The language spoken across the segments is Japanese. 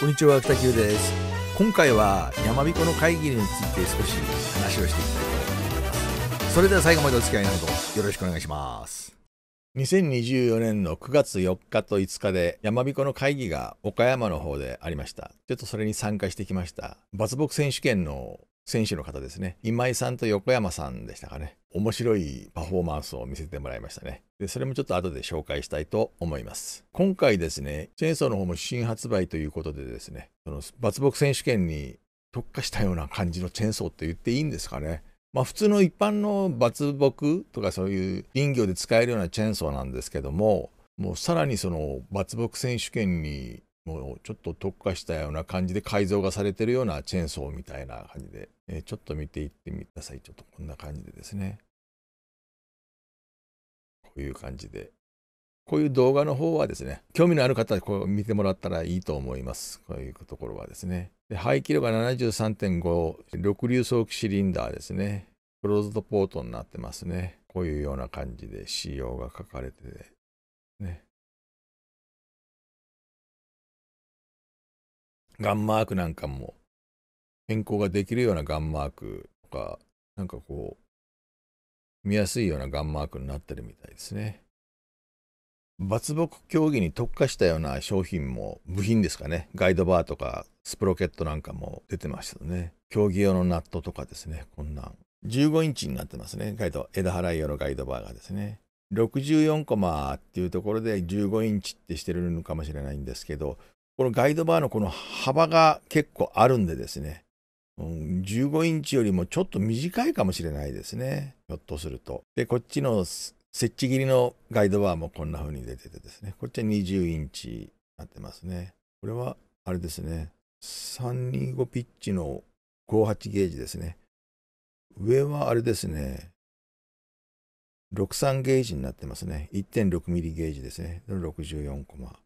こんにちは北九です今回はやまびこの会議について少し話をしていきたいと思いますそれでは最後までお付き合いのほどよろしくお願いします2024年の9月4日と5日でやまびこの会議が岡山の方でありましたちょっとそれに参加してきました伐木選手権の選手の方ですね今井さんと横山さんでしたかね面白いパフォーマンスを見せてもらいましたね。で、それもちょっと後で紹介したいと思います。今回ですね、チェーンソーの方も新発売ということでですね、その伐木選手権に特化したような感じのチェーンソーって言っていいんですかね。まあ普通の一般の伐木とかそういう林業で使えるようなチェーンソーなんですけども、もうさらにその伐木選手権にもうちょっと特化したような感じで改造がされてるようなチェーンソーみたいな感じで、えー、ちょっと見ていってみさい。ちょっとこんな感じでですね。こういう感じで。こういう動画の方はですね、興味のある方はこう見てもらったらいいと思います。こういうところはですね。で排気量が73.5、6流早期シリンダーですね。クローズドポートになってますね。こういうような感じで仕様が書かれてて、ね。ガンマークなんかも変更ができるようなガンマークとか、なんかこう、見やすいようなガンマークになってるみたいですね。伐木競技に特化したような商品も部品ですかねガイドバーとかスプロケットなんかも出てましたね競技用のナットとかですねこんなん15インチになってますねガイド枝払い用のガイドバーがですね64コマっていうところで15インチってしてるのかもしれないんですけどこのガイドバーのこの幅が結構あるんでですね、うん、15インチよりもちょっと短いかもしれないですね。ひょっとすると。で、こっちの設置切りのガイドバーもこんな風に出ててですね、こっちは20インチになってますね。これは、あれですね、325ピッチの58ゲージですね。上はあれですね、63ゲージになってますね。1.6ミリゲージですね。64コマ。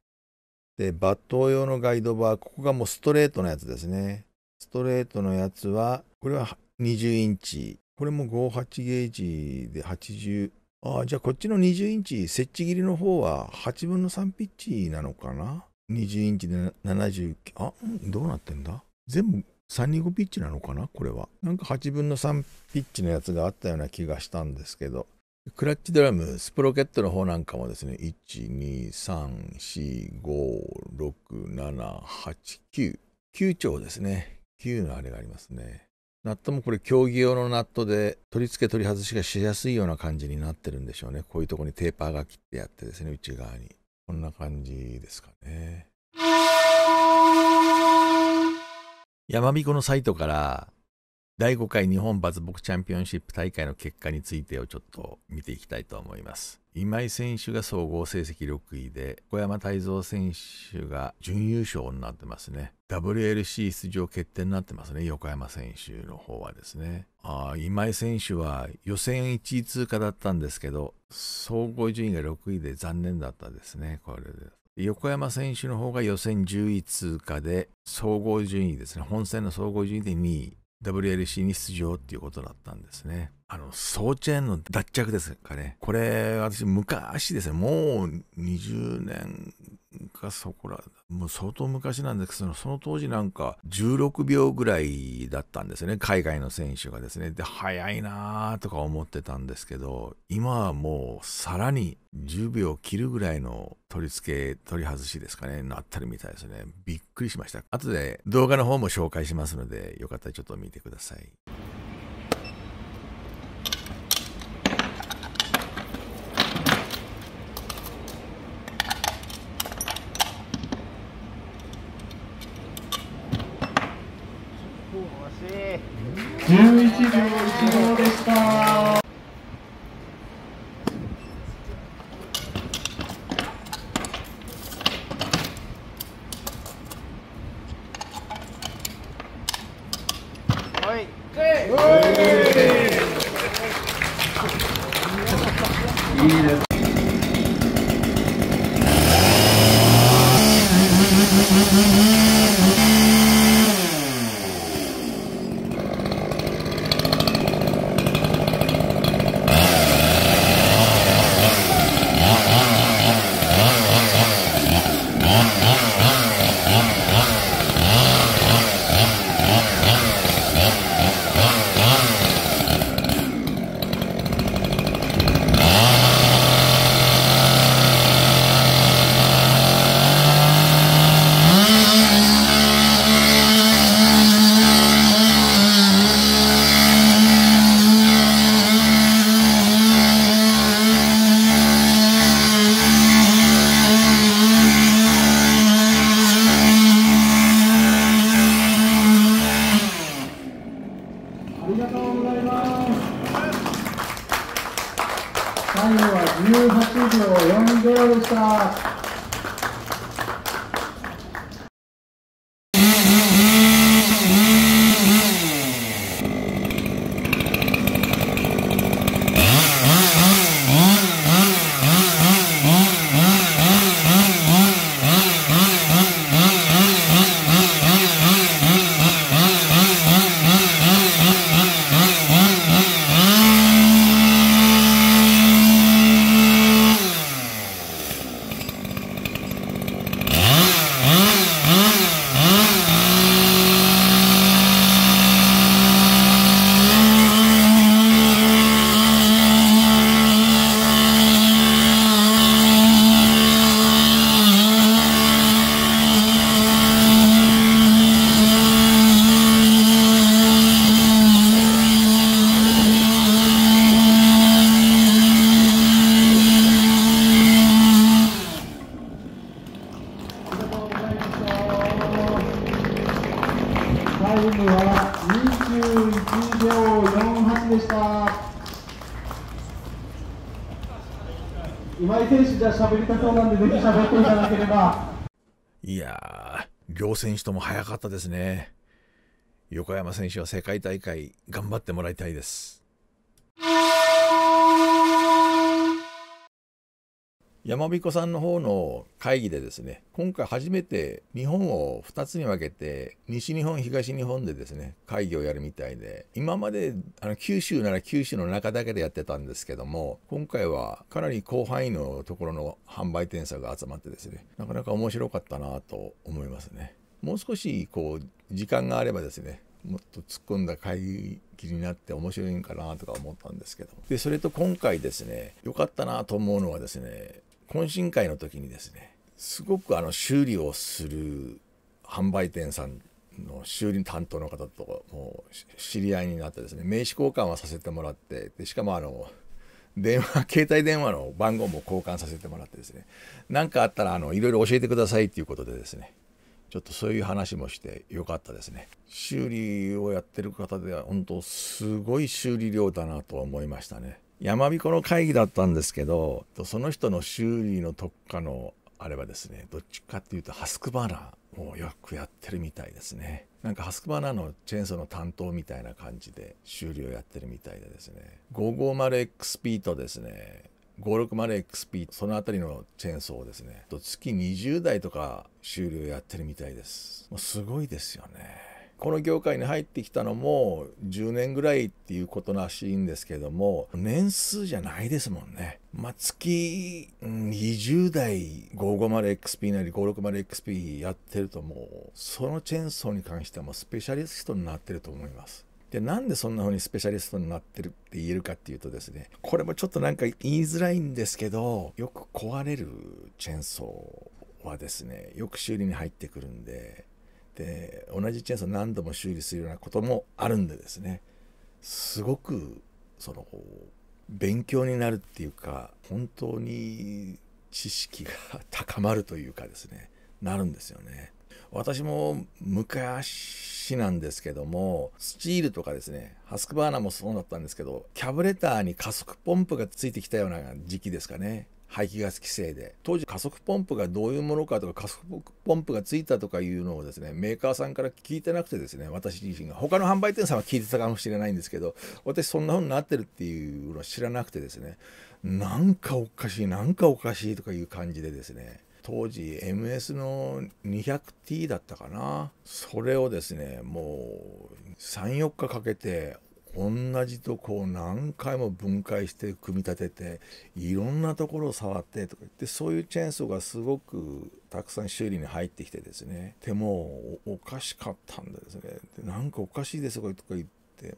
で、抜刀用のガイドバー、ここがもうストレートのやつですね。ストレートのやつは、これは20インチ。これも58ゲージで80。ああ、じゃあこっちの20インチ、設置切りの方は8分の3ピッチなのかな ?20 インチで7 9あ、どうなってんだ全部325ピッチなのかなこれは。なんか8分の3ピッチのやつがあったような気がしたんですけど。クラッチドラム、スプロケットの方なんかもですね、1、2、3、4、5、6、7、8、9、9丁ですね。9のあれがありますね。ナットもこれ競技用のナットで取り付け取り外しがしやすいような感じになってるんでしょうね。こういうとこにテーパーが切ってやってですね、内側に。こんな感じですかね。やまびこのサイトから第5回日本バズボクチャンピオンシップ大会の結果についてをちょっと見ていきたいと思います。今井選手が総合成績6位で、小山泰造選手が準優勝になってますね。WLC 出場決定になってますね、横山選手の方はですね。あ今井選手は予選1位通過だったんですけど、総合順位が6位で残念だったですね、これで。横山選手の方が予選10位通過で、総合順位ですね、本戦の総合順位で2位。WLC に出場っていうことだったんですね。あの、総チェーンの脱着ですかね。これ、私、昔ですね、もう20年かそこら、もう相当昔なんですけど、その当時なんか16秒ぐらいだったんですよね、海外の選手がですね。で、早いなーとか思ってたんですけど、今はもうさらに10秒切るぐらいの取り付け、取り外しですかね、なったりみたいですね。びっくりしました。後で動画の方も紹介しますので、よかったらちょっと見てください。11秒喋りたそうなんで、ぜひ喋っていただければ。いやー、両選手とも早かったですね。横山選手は世界大会頑張ってもらいたいです。山彦さんの方の会議でですね今回初めて日本を2つに分けて西日本東日本でですね会議をやるみたいで今まであの九州なら九州の中だけでやってたんですけども今回はかなり広範囲のところの販売店さが集まってですねなかなか面白かったなと思いますねもう少しこう時間があればですねもっと突っ込んだ会議になって面白いんかなとか思ったんですけどでそれと今回ですね良かったなと思うのはですね懇親会の時にですねすごくあの修理をする販売店さんの修理担当の方ともう知り合いになってですね名刺交換はさせてもらってでしかもあの電話携帯電話の番号も交換させてもらってですね何かあったらあのいろいろ教えてくださいっていうことでですねちょっとそういう話もしてよかったですね修理をやってる方では本当すごい修理量だなとは思いましたね山彦の会議だったんですけど、その人の修理の特化のあればですね、どっちかっていうとハスクバーナーをよくやってるみたいですね。なんかハスクバーナーのチェーンソーの担当みたいな感じで修理をやってるみたいでですね、550XP とですね、560XP そのあたりのチェーンソーをですね月20台とか修理をやってるみたいですもうすごいですよねこの業界に入ってきたのも10年ぐらいっていうことらしいんですけども、年数じゃないですもんね。まあ、月20代 550XP なり 560XP やってるともう、そのチェーンソーに関してはもうスペシャリストになってると思います。で、なんでそんな風にスペシャリストになってるって言えるかっていうとですね、これもちょっとなんか言いづらいんですけど、よく壊れるチェーンソーはですね、よく修理に入ってくるんで、で同じチェーンソー何度も修理するようなこともあるんでですねすごくその勉強になるっていうか本当に知識が高まるというかですねなるんですよね。私も昔なんですけどもスチールとかですねハスクバーナもそうだったんですけどキャブレターに加速ポンプがついてきたような時期ですかね排気ガス規制で当時加速ポンプがどういうものかとか加速ポンプがついたとかいうのをですねメーカーさんから聞いてなくてですね私自身が他の販売店さんは聞いてたかもしれないんですけど私そんな風になってるっていうのは知らなくてですねなんかおかしいなんかおかしいとかいう感じでですね当時 MS の 200T だったかなそれをですねもう34日かけて同じとこを何回も分解して組み立てていろんなところを触ってとか言ってそういうチェーンソーがすごくたくさん修理に入ってきてですねでもおかしかったんですねでなんかおかしいですとか言って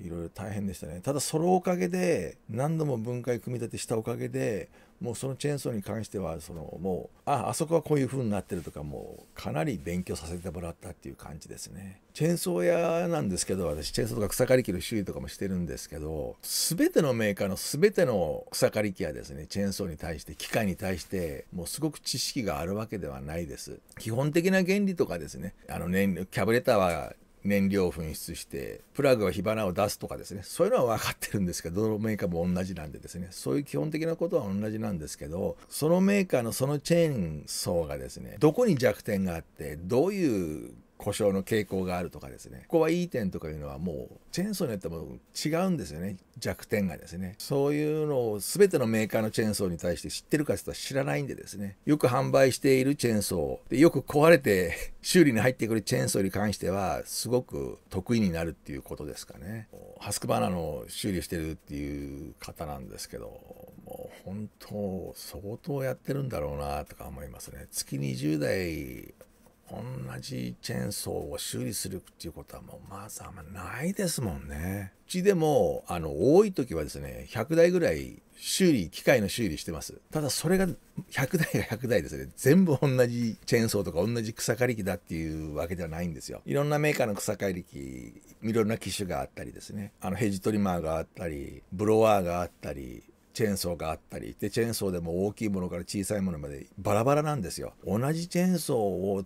いろいろ大変でしたねただそのおかげで何度も分解組み立てしたおかげでもうそのチェーンソーに関してはそのもうああそこはこういう風になってるとかもうかなり勉強させてもらったっていう感じですねチェーンソー屋なんですけど私チェーンソーとか草刈り機の修理とかもしてるんですけど全てのメーカーの全ての草刈り機はですねチェーンソーに対して機械に対してもうすごく知識があるわけではないです基本的な原理とかですねあのねキャブレターは燃料を噴出してプラグは火花を出すとかですねそういうのは分かってるんですけどどのメーカーも同じなんでですねそういう基本的なことは同じなんですけどそのメーカーのそのチェーン層がですねどこに弱点があってどういう故障の傾向があるとかですねここはいい点とかいうのはもうチェーンソーによっても違うんですよね弱点がですねそういうのを全てのメーカーのチェーンソーに対して知ってるかって言ったら知らないんでですねよく販売しているチェーンソーでよく壊れて 修理に入ってくるチェーンソーに関してはすごく得意になるっていうことですかねハスクバナナの修理してるっていう方なんですけどもう本当相当やってるんだろうなとか思いますね月20代同じチェーンソーを修理するっていうことはもうまずあんまないですもんね。うちでも、あの、多い時はですね、100台ぐらい修理、機械の修理してます。ただそれが100台が100台ですね。全部同じチェーンソーとか同じ草刈り機だっていうわけではないんですよ。いろんなメーカーの草刈り機、いろんな機種があったりですね。あのヘジトリマーがあったり、ブロワーがあったり、チェーンソーがあったりでチェーンソーでも大きいものから小さいものまでバラバラなんですよ。同じチェーンソーを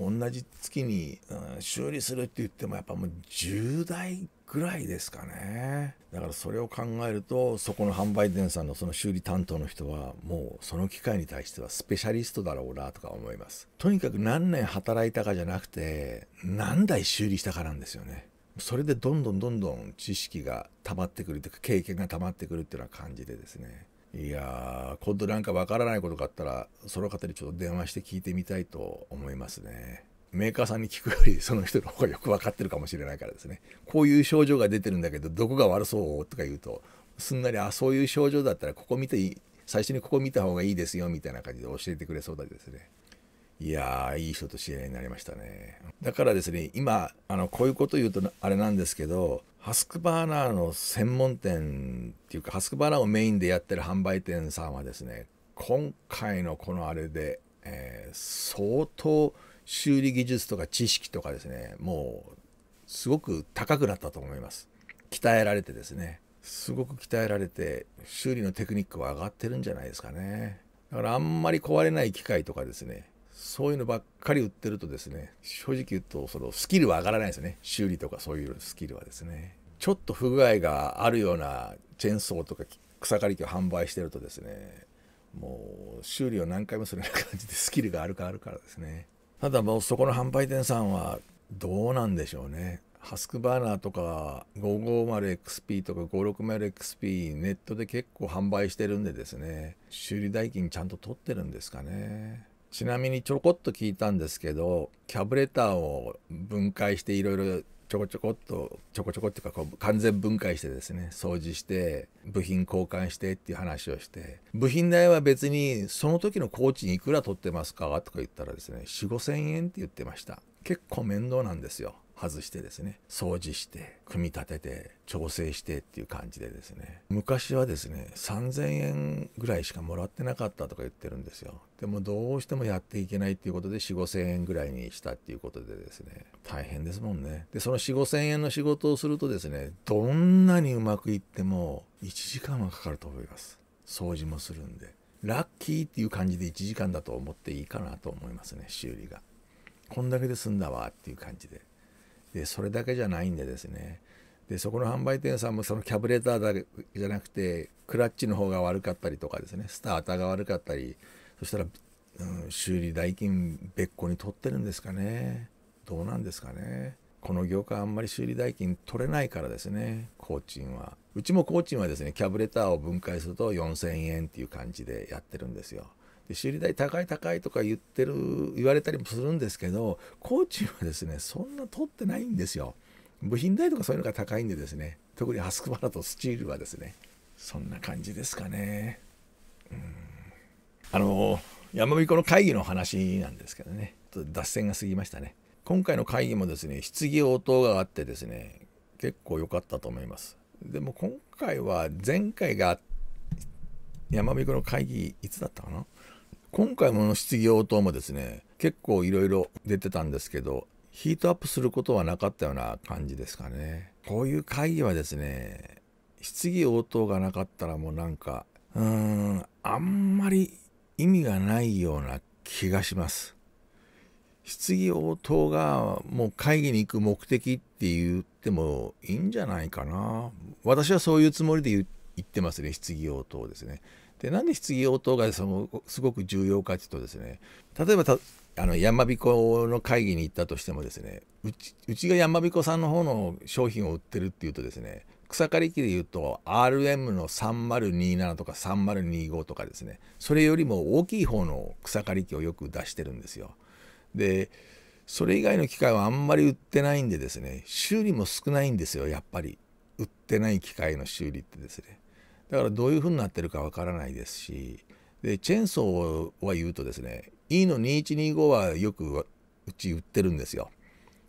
同じ月に、うん、修理するって言ってもやっぱもう10台ぐらいですかねだからそれを考えるとそこの販売店さんのその修理担当の人はもうその機械に対してはスペシャリストだろうなとか思いますとにかく何年働いたかじゃなくて何台修理したかなんですよねそれでどんどんどんどん知識が溜まってくるというか経験が溜まってくるっていうような感じでですねいやー今度なんかわからないことがあったらその方にちょっと電話して聞いてみたいと思いますねメーカーさんに聞くよりその人の方がよく分かってるかもしれないからですねこういう症状が出てるんだけどどこが悪そうとか言うとすんなりあそういう症状だったらここ見ていい最初にここ見た方がいいですよみたいな感じで教えてくれそうだですねいやいい人と知り合いになりましたね。だからですね、今、あの、こういうこと言うとあれなんですけど、ハスクバーナーの専門店っていうか、ハスクバーナーをメインでやってる販売店さんはですね、今回のこのあれで、えー、相当修理技術とか知識とかですね、もう、すごく高くなったと思います。鍛えられてですね、すごく鍛えられて、修理のテクニックは上がってるんじゃないですかね。だからあんまり壊れない機械とかですね、そういうのばっかり売ってるとですね、正直言うと、そのスキルは上がらないですね。修理とかそういうスキルはですね。ちょっと不具合があるようなチェーンソーとか草刈り機を販売してるとですね、もう修理を何回もするような感じでスキルがあるかあるからですね。ただもうそこの販売店さんはどうなんでしょうね。ハスクバーナーとか 550XP とか 560XP ネットで結構販売してるんでですね、修理代金ちゃんと取ってるんですかね。ちなみにちょこっと聞いたんですけどキャブレターを分解していろいろちょこちょこっとちょこちょこっていうかこう完全分解してですね掃除して部品交換してっていう話をして部品代は別にその時の工賃いくら取ってますかとか言ったらですね4 5 0 0 0円って言ってました結構面倒なんですよ外してですね掃除して組み立てて調整してっていう感じでですね昔はですね3000円ぐらいしかもらってなかったとか言ってるんですよでもどうしてもやっていけないっていうことで4 5 0 0 0円ぐらいにしたっていうことでですね大変ですもんねでその4 5 0 0 0円の仕事をするとですねどんなにうまくいっても1時間はかかると思います掃除もするんでラッキーっていう感じで1時間だと思っていいかなと思いますね修理がこんだけで済んだわっていう感じででそれだけじゃないんでですねでそこの販売店さんもそのキャブレターだけじゃなくてクラッチの方が悪かったりとかですねスターターが悪かったりそしたら、うん、修理代金別個に取ってるんですかねどうなんですかねこの業界あんまり修理代金取れないからですね工賃はうちも工賃はですねキャブレターを分解すると4000円っていう感じでやってるんですよで修理代高い高いとか言ってる言われたりもするんですけど工賃はですねそんな取ってないんですよ部品代とかそういうのが高いんでですね特にハスクバラとスチールはですねそんな感じですかねうんあの山彦の会議の話なんですけどねちょっと脱線が過ぎましたね今回の会議もですね質疑応答があってですね結構良かったと思いますでも今回は前回が山この会議いつだったかな今回もの質疑応答もですね、結構いろいろ出てたんですけど、ヒートアップすることはなかったような感じですかね。こういう会議はですね、質疑応答がなかったらもうなんか、うーん、あんまり意味がないような気がします。質疑応答がもう会議に行く目的って言ってもいいんじゃないかな。私はそういうつもりで言ってますね、質疑応答ですね。でなんで質疑応答がそのすごく重要かというとですね例えばたあの山彦の会議に行ったとしてもですねうちうちが山彦さんの方の商品を売ってるっていうとですね草刈り機でいうと RM の3027とか3025とかですねそれよりも大きい方の草刈り機をよく出してるんですよ。でそれ以外の機械はあんまり売ってないんでですね修理も少ないんですよやっぱり売ってない機械の修理ってですね。だからどういうふうになってるかわからないですしでチェーンソーは言うとですね E の2125はよくうち売ってるんですよ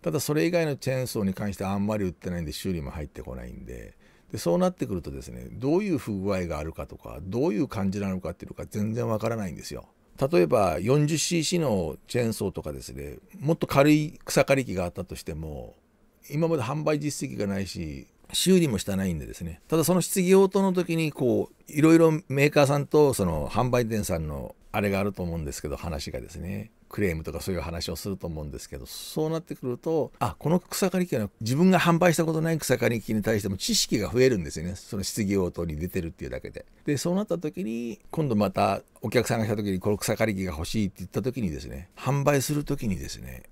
ただそれ以外のチェーンソーに関してあんまり売ってないんで修理も入ってこないんででそうなってくるとですねどういう不具合があるかとかどういう感じなのかっていうの全然わからないんですよ例えば 40cc のチェーンソーとかですねもっと軽い草刈り機があったとしても今まで販売実績がないし修理もしてないんでですねただその質疑応答の時にこういろいろメーカーさんとその販売店さんのあれがあると思うんですけど話がですねクレームとかそういう話をすると思うんですけどそうなってくるとあこの草刈り機は自分が販売したことない草刈り機に対しても知識が増えるんですよねその質疑応答に出てるっていうだけででそうなった時に今度またお客さんが来た時にこの草刈り機が欲しいって言った時にですね販売する時にですね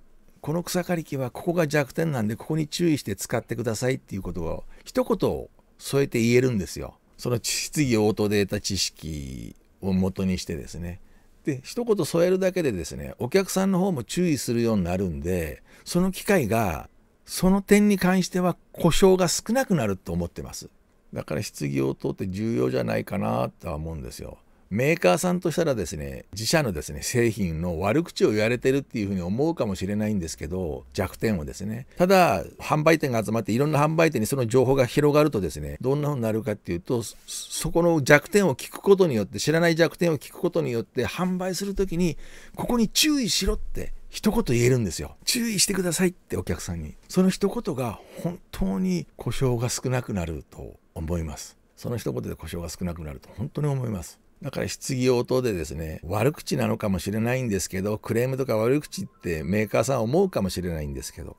この草刈り機はここが弱点なんでここに注意して使ってくださいっていうことを一言添えて言えるんですよ。その質疑応答で得た知識を元にしてですね。で一言添えるだけでですねお客さんの方も注意するようになるんでその機会がその点に関しては故障が少なくなると思ってます。だから質疑応答って重要じゃないかなとは思うんですよ。メーカーさんとしたらですね、自社のですね、製品の悪口を言われてるっていうふうに思うかもしれないんですけど、弱点をですね。ただ、販売店が集まっていろんな販売店にその情報が広がるとですね、どんなふうになるかっていうと、そこの弱点を聞くことによって、知らない弱点を聞くことによって、販売する時に、ここに注意しろって一言言えるんですよ。注意してくださいってお客さんに。その一言が本当に故障が少なくなると思います。その一言で故障が少なくなると本当に思います。だから質疑応答でですね、悪口なのかもしれないんですけど、クレームとか悪口ってメーカーさん思うかもしれないんですけど、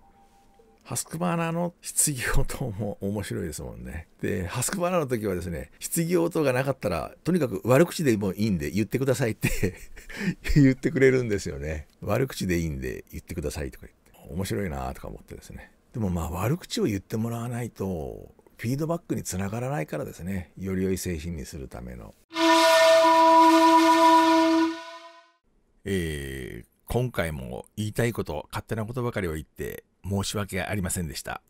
ハスクバーナーの質疑応答も面白いですもんね。で、ハスクバーナーの時はですね、質疑応答がなかったら、とにかく悪口でもいいんで言ってくださいって 言ってくれるんですよね。悪口でいいんで言ってくださいとか言って。面白いなとか思ってですね。でもまあ悪口を言ってもらわないと、フィードバックにつながらないからですね。より良い製品にするための。えー、今回も言いたいこと、勝手なことばかりを言って申し訳ありませんでした。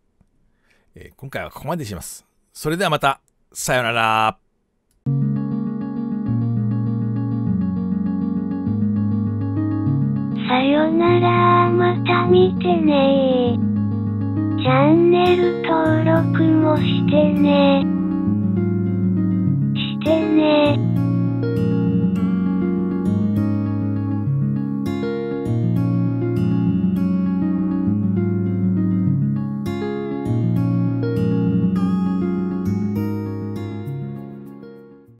えー、今回はここまでします。それではまた、さよなら。さよなら、また見てねチャンネル登録もしてね。してね。